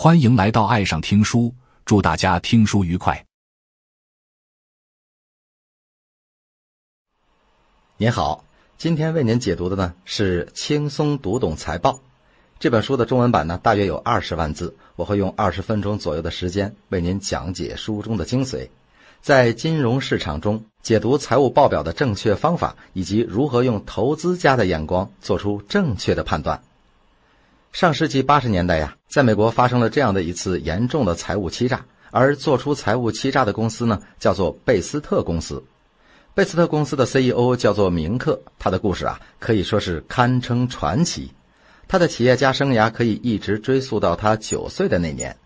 欢迎来到爱上听书，祝大家听书愉快。您好，今天为您解读的呢是《轻松读懂财报》这本书的中文版呢，大约有二十万字，我会用二十分钟左右的时间为您讲解书中的精髓，在金融市场中解读财务报表的正确方法，以及如何用投资家的眼光做出正确的判断。上世纪八十年代呀，在美国发生了这样的一次严重的财务欺诈，而做出财务欺诈的公司呢，叫做贝斯特公司。贝斯特公司的 CEO 叫做明克，他的故事啊可以说是堪称传奇。他的企业家生涯可以一直追溯到他九岁的那年，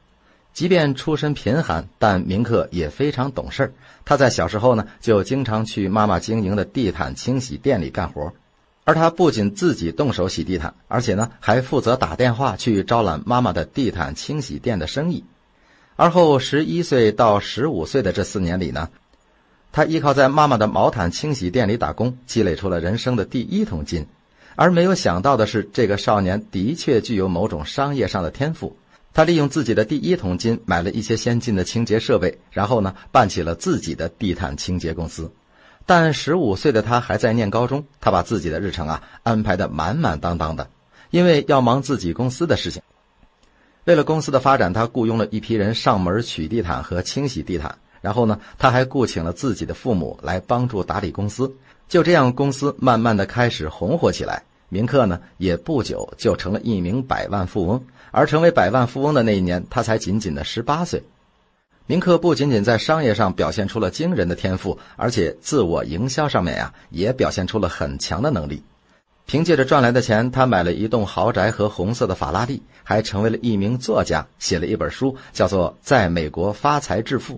即便出身贫寒，但明克也非常懂事儿。他在小时候呢，就经常去妈妈经营的地毯清洗店里干活。而他不仅自己动手洗地毯，而且呢，还负责打电话去招揽妈妈的地毯清洗店的生意。而后，十一岁到十五岁的这四年里呢，他依靠在妈妈的毛毯清洗店里打工，积累出了人生的第一桶金。而没有想到的是，这个少年的确具有某种商业上的天赋。他利用自己的第一桶金买了一些先进的清洁设备，然后呢，办起了自己的地毯清洁公司。但十五岁的他还在念高中，他把自己的日程啊安排的满满当当的，因为要忙自己公司的事情。为了公司的发展，他雇佣了一批人上门取地毯和清洗地毯，然后呢，他还雇请了自己的父母来帮助打理公司。就这样，公司慢慢的开始红火起来，明克呢也不久就成了一名百万富翁，而成为百万富翁的那一年，他才仅仅的十八岁。林克不仅仅在商业上表现出了惊人的天赋，而且自我营销上面呀也表现出了很强的能力。凭借着赚来的钱，他买了一栋豪宅和红色的法拉利，还成为了一名作家，写了一本书，叫做《在美国发财致富》。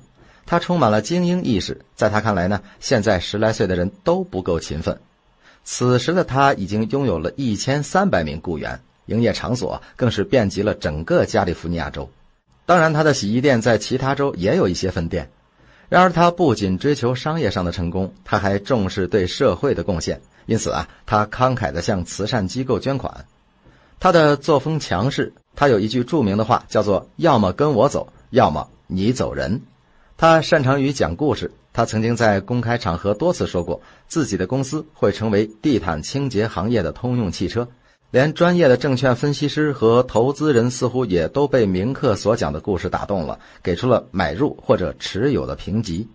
他充满了精英意识，在他看来呢，现在十来岁的人都不够勤奋。此时的他已经拥有了一千三百名雇员，营业场所更是遍及了整个加利福尼亚州。当然，他的洗衣店在其他州也有一些分店。然而，他不仅追求商业上的成功，他还重视对社会的贡献。因此啊，他慷慨地向慈善机构捐款。他的作风强势，他有一句著名的话，叫做“要么跟我走，要么你走人”。他擅长于讲故事。他曾经在公开场合多次说过，自己的公司会成为地毯清洁行业的通用汽车。连专业的证券分析师和投资人似乎也都被明克所讲的故事打动了，给出了买入或者持有的评级。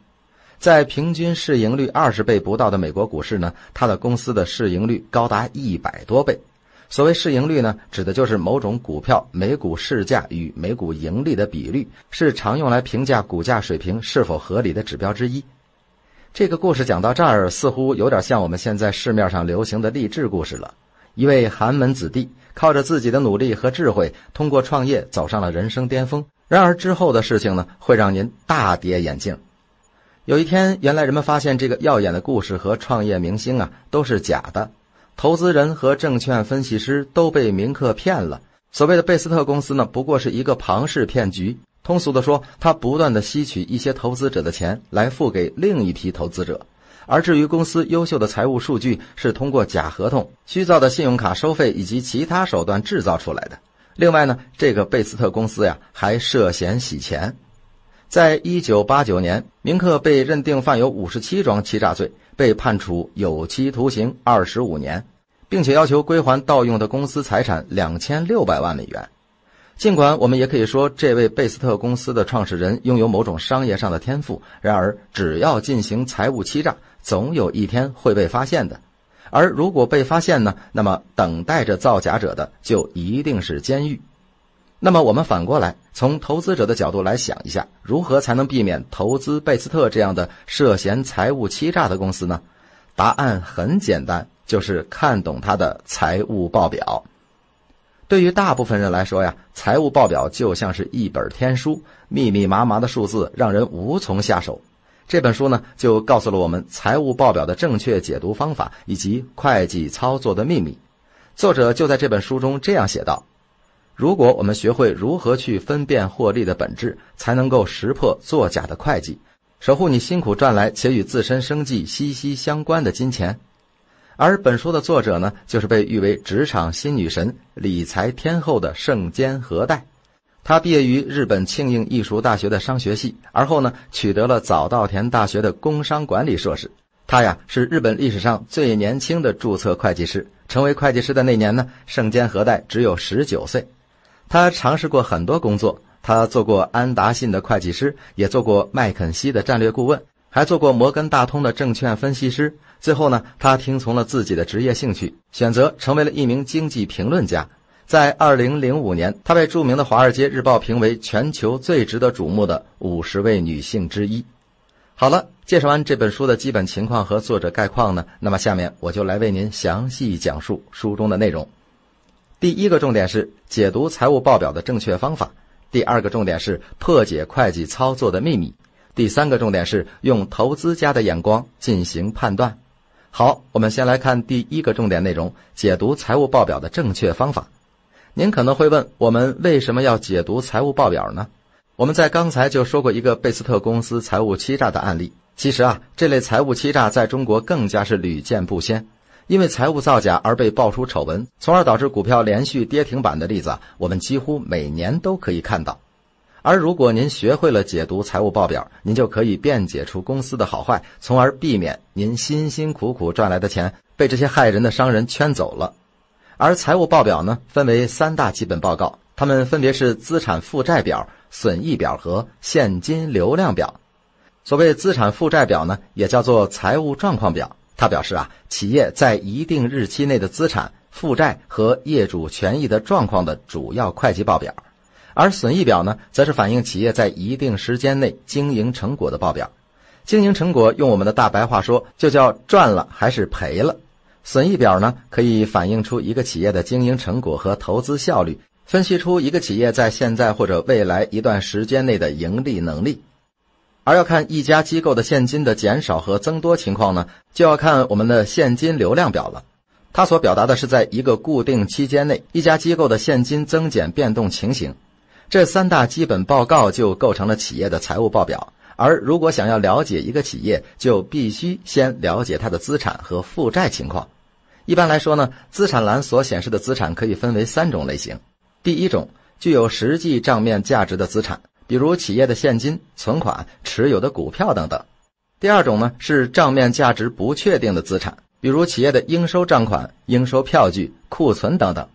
在平均市盈率二十倍不到的美国股市呢，他的公司的市盈率高达一百多倍。所谓市盈率呢，指的就是某种股票每股市价与每股盈利的比率，是常用来评价股价水平是否合理的指标之一。这个故事讲到这儿，似乎有点像我们现在市面上流行的励志故事了。一位寒门子弟靠着自己的努力和智慧，通过创业走上了人生巅峰。然而之后的事情呢，会让您大跌眼镜。有一天，原来人们发现这个耀眼的故事和创业明星啊，都是假的，投资人和证券分析师都被明客骗了。所谓的贝斯特公司呢，不过是一个庞氏骗局。通俗的说，他不断的吸取一些投资者的钱来付给另一批投资者。而至于公司优秀的财务数据是通过假合同、虚造的信用卡收费以及其他手段制造出来的。另外呢，这个贝斯特公司呀还涉嫌洗钱。在一九八九年，明克被认定犯有五十七桩欺诈罪，被判处有期徒刑二十五年，并且要求归还盗用的公司财产两千六百万美元。尽管我们也可以说这位贝斯特公司的创始人拥有某种商业上的天赋，然而只要进行财务欺诈，总有一天会被发现的，而如果被发现呢，那么等待着造假者的就一定是监狱。那么我们反过来从投资者的角度来想一下，如何才能避免投资贝斯特这样的涉嫌财务欺诈的公司呢？答案很简单，就是看懂他的财务报表。对于大部分人来说呀，财务报表就像是一本天书，密密麻麻的数字让人无从下手。这本书呢，就告诉了我们财务报表的正确解读方法以及会计操作的秘密。作者就在这本书中这样写道：“如果我们学会如何去分辨获利的本质，才能够识破作假的会计，守护你辛苦赚来且与自身生计息息相关的金钱。”而本书的作者呢，就是被誉为职场新女神、理财天后的盛间何代。他毕业于日本庆应艺术大学的商学系，而后呢，取得了早稻田大学的工商管理硕士。他呀，是日本历史上最年轻的注册会计师。成为会计师的那年呢，盛间和代只有十九岁。他尝试过很多工作，他做过安达信的会计师，也做过麦肯锡的战略顾问，还做过摩根大通的证券分析师。最后呢，他听从了自己的职业兴趣，选择成为了一名经济评论家。在二零零五年，她被著名的《华尔街日报》评为全球最值得瞩目的五十位女性之一。好了，介绍完这本书的基本情况和作者概况呢，那么下面我就来为您详细讲述书中的内容。第一个重点是解读财务报表的正确方法；第二个重点是破解会计操作的秘密；第三个重点是用投资家的眼光进行判断。好，我们先来看第一个重点内容：解读财务报表的正确方法。您可能会问，我们为什么要解读财务报表呢？我们在刚才就说过一个贝斯特公司财务欺诈的案例。其实啊，这类财务欺诈在中国更加是屡见不鲜，因为财务造假而被爆出丑闻，从而导致股票连续跌停板的例子，我们几乎每年都可以看到。而如果您学会了解读财务报表，您就可以辩解出公司的好坏，从而避免您辛辛苦苦赚来的钱被这些害人的商人圈走了。而财务报表呢，分为三大基本报告，它们分别是资产负债表、损益表和现金流量表。所谓资产负债表呢，也叫做财务状况表，它表示啊，企业在一定日期内的资产负债和业主权益的状况的主要会计报表。而损益表呢，则是反映企业在一定时间内经营成果的报表。经营成果用我们的大白话说，就叫赚了还是赔了。损益表呢，可以反映出一个企业的经营成果和投资效率，分析出一个企业在现在或者未来一段时间内的盈利能力。而要看一家机构的现金的减少和增多情况呢，就要看我们的现金流量表了。它所表达的是在一个固定期间内，一家机构的现金增减变动情形。这三大基本报告就构成了企业的财务报表。而如果想要了解一个企业，就必须先了解它的资产和负债情况。一般来说呢，资产栏所显示的资产可以分为三种类型：第一种具有实际账面价值的资产，比如企业的现金、存款、持有的股票等等；第二种呢是账面价值不确定的资产，比如企业的应收账款、应收票据、库存等等。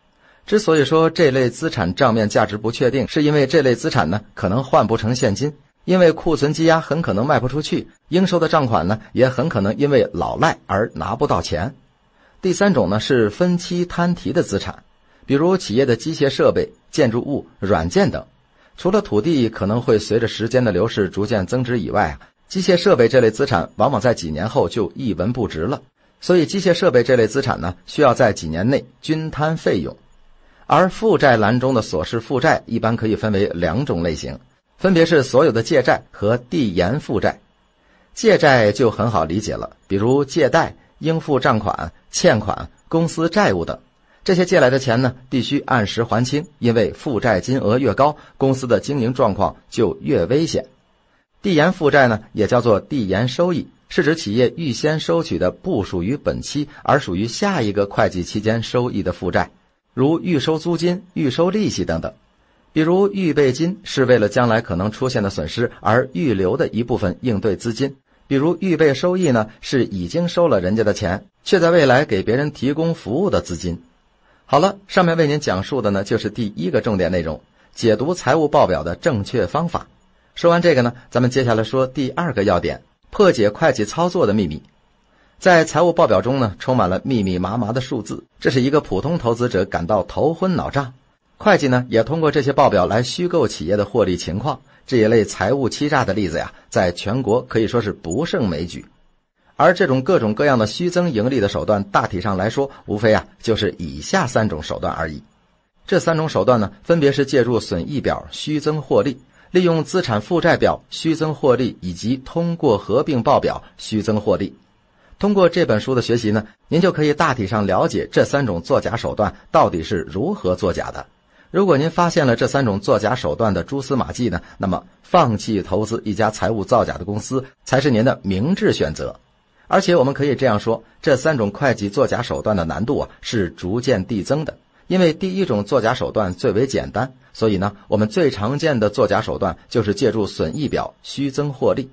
之所以说这类资产账面价值不确定，是因为这类资产呢可能换不成现金。因为库存积压很可能卖不出去，应收的账款呢也很可能因为老赖而拿不到钱。第三种呢是分期摊提的资产，比如企业的机械设备、建筑物、软件等。除了土地可能会随着时间的流逝逐渐增值以外，机械设备这类资产往往在几年后就一文不值了。所以，机械设备这类资产呢需要在几年内均摊费用。而负债栏中的所示负债一般可以分为两种类型。分别是所有的借债和递延负债。借债就很好理解了，比如借贷、应付账款、欠款、公司债务等。这些借来的钱呢，必须按时还清，因为负债金额越高，公司的经营状况就越危险。递延负债呢，也叫做递延收益，是指企业预先收取的不属于本期而属于下一个会计期间收益的负债，如预收租金、预收利息等等。比如预备金是为了将来可能出现的损失而预留的一部分应对资金，比如预备收益呢，是已经收了人家的钱却在未来给别人提供服务的资金。好了，上面为您讲述的呢就是第一个重点内容，解读财务报表的正确方法。说完这个呢，咱们接下来说第二个要点，破解会计操作的秘密。在财务报表中呢，充满了密密麻麻的数字，这是一个普通投资者感到头昏脑胀。会计呢，也通过这些报表来虚构企业的获利情况。这一类财务欺诈的例子呀，在全国可以说是不胜枚举。而这种各种各样的虚增盈利的手段，大体上来说，无非啊就是以下三种手段而已。这三种手段呢，分别是借助损益表虚增获利，利用资产负债表虚增获利，以及通过合并报表虚增获利。通过这本书的学习呢，您就可以大体上了解这三种作假手段到底是如何作假的。如果您发现了这三种作假手段的蛛丝马迹呢，那么放弃投资一家财务造假的公司才是您的明智选择。而且，我们可以这样说，这三种会计作假手段的难度啊是逐渐递增的。因为第一种作假手段最为简单，所以呢，我们最常见的作假手段就是借助损益表虚增获利。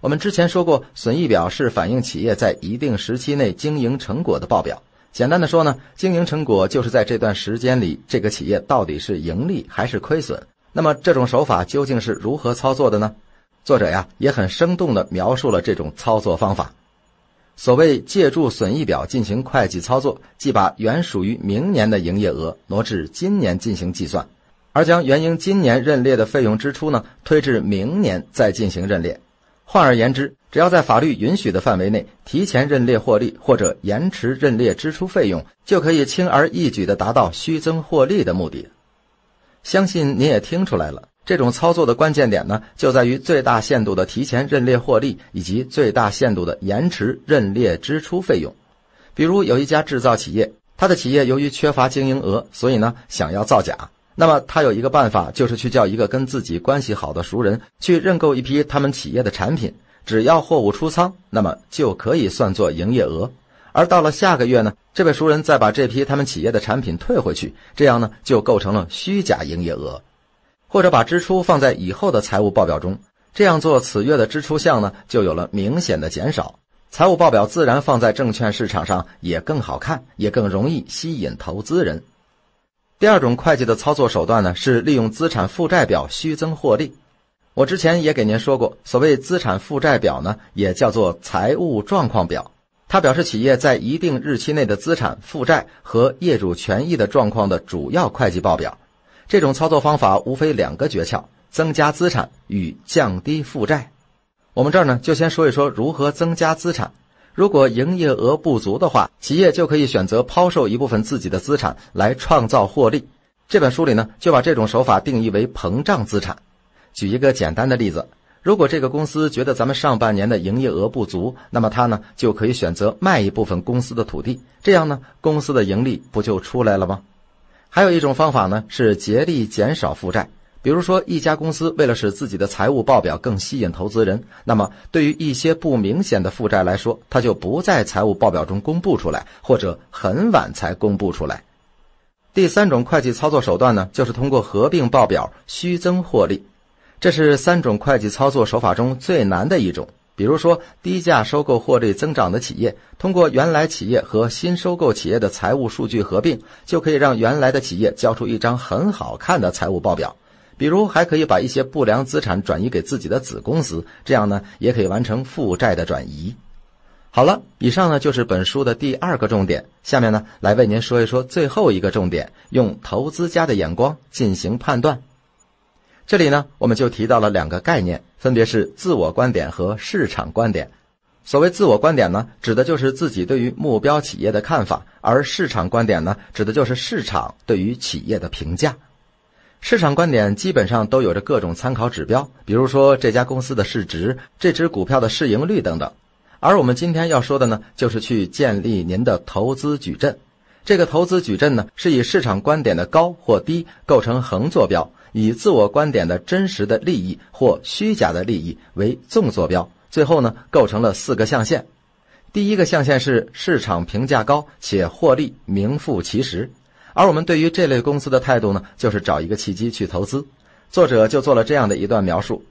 我们之前说过，损益表是反映企业在一定时期内经营成果的报表。简单的说呢，经营成果就是在这段时间里，这个企业到底是盈利还是亏损。那么这种手法究竟是如何操作的呢？作者呀也很生动的描述了这种操作方法。所谓借助损益表进行会计操作，即把原属于明年的营业额挪至今年进行计算，而将原应今年认列的费用支出呢推至明年再进行认列。换而言之，只要在法律允许的范围内提前认列获利，或者延迟认列支出费用，就可以轻而易举的达到虚增获利的目的。相信你也听出来了，这种操作的关键点呢，就在于最大限度的提前认列获利，以及最大限度的延迟认列支出费用。比如有一家制造企业，它的企业由于缺乏经营额，所以呢想要造假。那么他有一个办法，就是去叫一个跟自己关系好的熟人去认购一批他们企业的产品，只要货物出仓，那么就可以算作营业额。而到了下个月呢，这位熟人再把这批他们企业的产品退回去，这样呢就构成了虚假营业额，或者把支出放在以后的财务报表中。这样做，此月的支出项呢就有了明显的减少，财务报表自然放在证券市场上也更好看，也更容易吸引投资人。第二种会计的操作手段呢，是利用资产负债表虚增获利。我之前也给您说过，所谓资产负债表呢，也叫做财务状况表，它表示企业在一定日期内的资产负债和业主权益的状况的主要会计报表。这种操作方法无非两个诀窍：增加资产与降低负债。我们这儿呢，就先说一说如何增加资产。如果营业额不足的话，企业就可以选择抛售一部分自己的资产来创造获利。这本书里呢，就把这种手法定义为膨胀资产。举一个简单的例子，如果这个公司觉得咱们上半年的营业额不足，那么它呢就可以选择卖一部分公司的土地，这样呢公司的盈利不就出来了吗？还有一种方法呢，是竭力减少负债。比如说，一家公司为了使自己的财务报表更吸引投资人，那么对于一些不明显的负债来说，它就不在财务报表中公布出来，或者很晚才公布出来。第三种会计操作手段呢，就是通过合并报表虚增获利，这是三种会计操作手法中最难的一种。比如说，低价收购获利增长的企业，通过原来企业和新收购企业的财务数据合并，就可以让原来的企业交出一张很好看的财务报表。比如，还可以把一些不良资产转移给自己的子公司，这样呢，也可以完成负债的转移。好了，以上呢就是本书的第二个重点。下面呢，来为您说一说最后一个重点：用投资家的眼光进行判断。这里呢，我们就提到了两个概念，分别是自我观点和市场观点。所谓自我观点呢，指的就是自己对于目标企业的看法；而市场观点呢，指的就是市场对于企业的评价。市场观点基本上都有着各种参考指标，比如说这家公司的市值、这只股票的市盈率等等。而我们今天要说的呢，就是去建立您的投资矩阵。这个投资矩阵呢，是以市场观点的高或低构成横坐标，以自我观点的真实的利益或虚假的利益为纵坐标，最后呢，构成了四个象限。第一个象限是市场评价高且获利名副其实。而我们对于这类公司的态度呢，就是找一个契机去投资。作者就做了这样的一段描述：，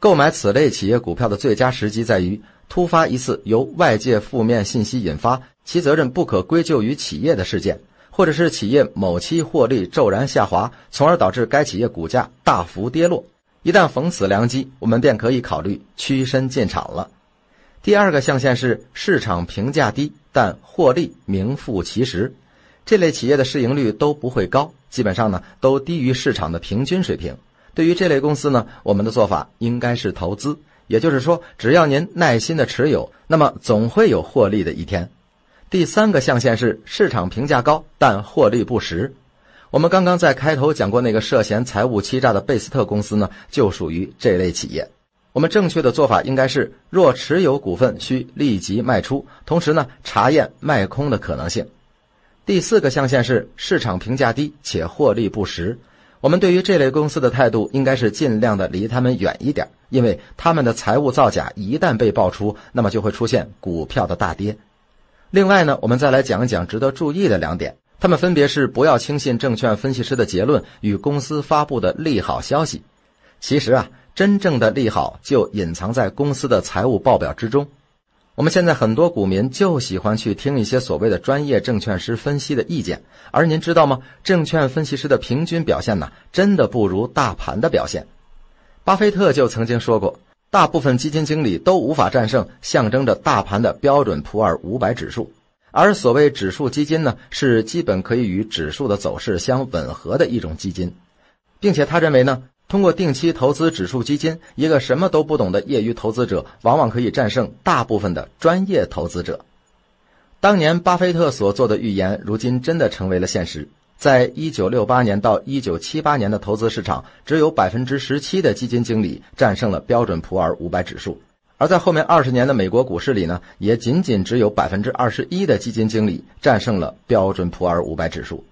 购买此类企业股票的最佳时机在于突发一次由外界负面信息引发，其责任不可归咎于企业的事件，或者是企业某期获利骤然下滑，从而导致该企业股价大幅跌落。一旦逢此良机，我们便可以考虑屈身进场了。第二个象限是市场评价低，但获利名副其实。这类企业的市盈率都不会高，基本上呢都低于市场的平均水平。对于这类公司呢，我们的做法应该是投资，也就是说，只要您耐心的持有，那么总会有获利的一天。第三个象限是市场评价高，但获利不实。我们刚刚在开头讲过那个涉嫌财务欺诈的贝斯特公司呢，就属于这类企业。我们正确的做法应该是，若持有股份需立即卖出，同时呢查验卖空的可能性。第四个象限是市场评价低且获利不实，我们对于这类公司的态度应该是尽量的离他们远一点，因为他们的财务造假一旦被爆出，那么就会出现股票的大跌。另外呢，我们再来讲一讲值得注意的两点，他们分别是不要轻信证券分析师的结论与公司发布的利好消息，其实啊，真正的利好就隐藏在公司的财务报表之中。我们现在很多股民就喜欢去听一些所谓的专业证券师分析的意见，而您知道吗？证券分析师的平均表现呢，真的不如大盘的表现。巴菲特就曾经说过，大部分基金经理都无法战胜象征着大盘的标准普尔五百指数。而所谓指数基金呢，是基本可以与指数的走势相吻合的一种基金，并且他认为呢。通过定期投资指数基金，一个什么都不懂的业余投资者往往可以战胜大部分的专业投资者。当年巴菲特所做的预言，如今真的成为了现实。在1968年到1978年的投资市场，只有17%的基金经理战胜了标准普尔500指数；而在后面二十年的美国股市里呢，也仅仅只有21%的基金经理战胜了标准普尔500指数。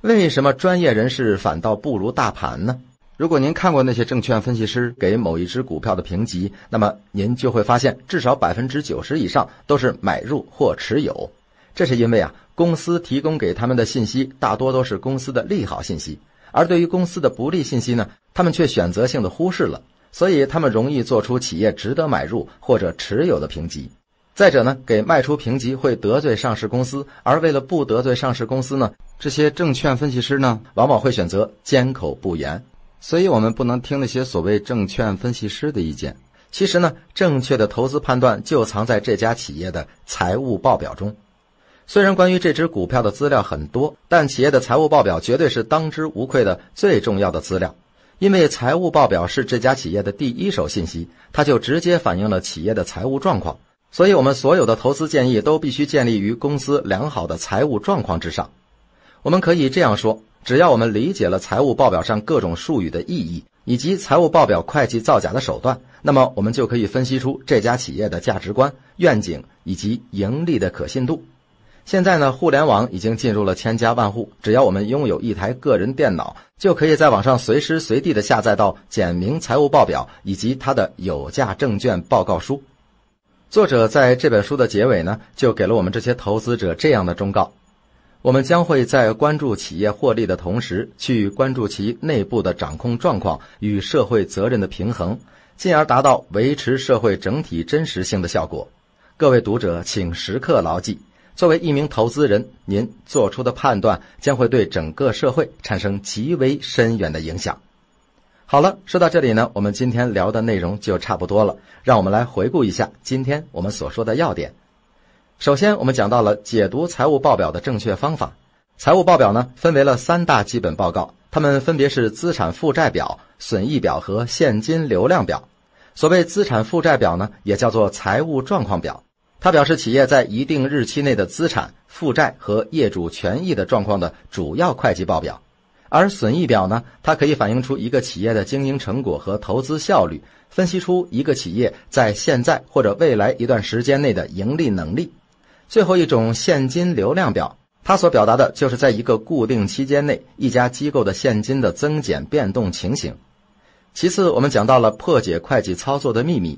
为什么专业人士反倒不如大盘呢？如果您看过那些证券分析师给某一只股票的评级，那么您就会发现，至少百分之九十以上都是买入或持有。这是因为啊，公司提供给他们的信息大多都是公司的利好信息，而对于公司的不利信息呢，他们却选择性的忽视了，所以他们容易做出企业值得买入或者持有的评级。再者呢，给卖出评级会得罪上市公司，而为了不得罪上市公司呢，这些证券分析师呢，往往会选择缄口不言。所以我们不能听那些所谓证券分析师的意见。其实呢，正确的投资判断就藏在这家企业的财务报表中。虽然关于这只股票的资料很多，但企业的财务报表绝对是当之无愧的最重要的资料，因为财务报表是这家企业的第一手信息，它就直接反映了企业的财务状况。所以我们所有的投资建议都必须建立于公司良好的财务状况之上。我们可以这样说。只要我们理解了财务报表上各种术语的意义，以及财务报表会计造假的手段，那么我们就可以分析出这家企业的价值观、愿景以及盈利的可信度。现在呢，互联网已经进入了千家万户，只要我们拥有一台个人电脑，就可以在网上随时随地的下载到简明财务报表以及它的有价证券报告书。作者在这本书的结尾呢，就给了我们这些投资者这样的忠告。我们将会在关注企业获利的同时，去关注其内部的掌控状况与社会责任的平衡，进而达到维持社会整体真实性的效果。各位读者，请时刻牢记，作为一名投资人，您做出的判断将会对整个社会产生极为深远的影响。好了，说到这里呢，我们今天聊的内容就差不多了。让我们来回顾一下今天我们所说的要点。首先，我们讲到了解读财务报表的正确方法。财务报表呢，分为了三大基本报告，它们分别是资产负债表、损益表和现金流量表。所谓资产负债表呢，也叫做财务状况表，它表示企业在一定日期内的资产负债和业主权益的状况的主要会计报表。而损益表呢，它可以反映出一个企业的经营成果和投资效率，分析出一个企业在现在或者未来一段时间内的盈利能力。最后一种现金流量表，它所表达的就是在一个固定期间内一家机构的现金的增减变动情形。其次，我们讲到了破解会计操作的秘密。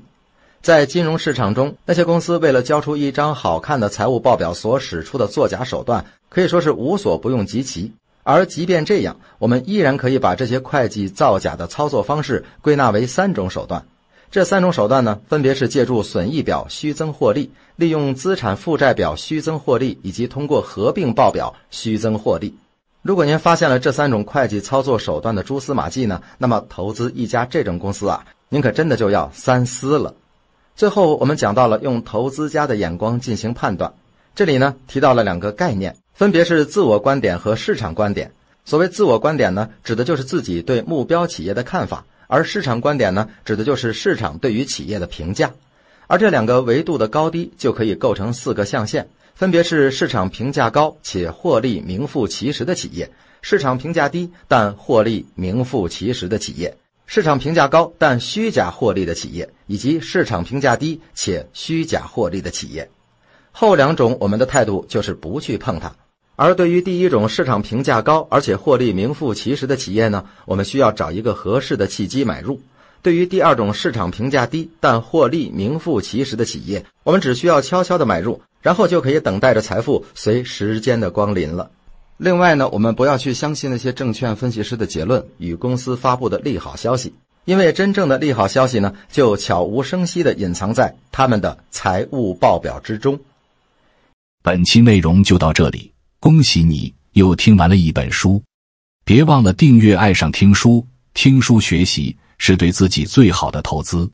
在金融市场中，那些公司为了交出一张好看的财务报表所使出的作假手段，可以说是无所不用其极。而即便这样，我们依然可以把这些会计造假的操作方式归纳为三种手段。这三种手段呢，分别是借助损益表虚增获利。利用资产负债表虚增获利，以及通过合并报表虚增获利。如果您发现了这三种会计操作手段的蛛丝马迹呢，那么投资一家这种公司啊，您可真的就要三思了。最后，我们讲到了用投资家的眼光进行判断，这里呢提到了两个概念，分别是自我观点和市场观点。所谓自我观点呢，指的就是自己对目标企业的看法，而市场观点呢，指的就是市场对于企业的评价。而这两个维度的高低就可以构成四个象限，分别是市场评价高且获利名副其实的企业，市场评价低但获利名副其实的企业，市场评价高但虚假获利的企业，以及市场评价低且虚假获利的企业。后两种我们的态度就是不去碰它，而对于第一种市场评价高而且获利名副其实的企业呢，我们需要找一个合适的契机买入。对于第二种市场评价低但获利名副其实的企业，我们只需要悄悄地买入，然后就可以等待着财富随时间的光临了。另外呢，我们不要去相信那些证券分析师的结论与公司发布的利好消息，因为真正的利好消息呢，就悄无声息地隐藏在他们的财务报表之中。本期内容就到这里，恭喜你又听完了一本书，别忘了订阅爱上听书，听书学习。是对自己最好的投资。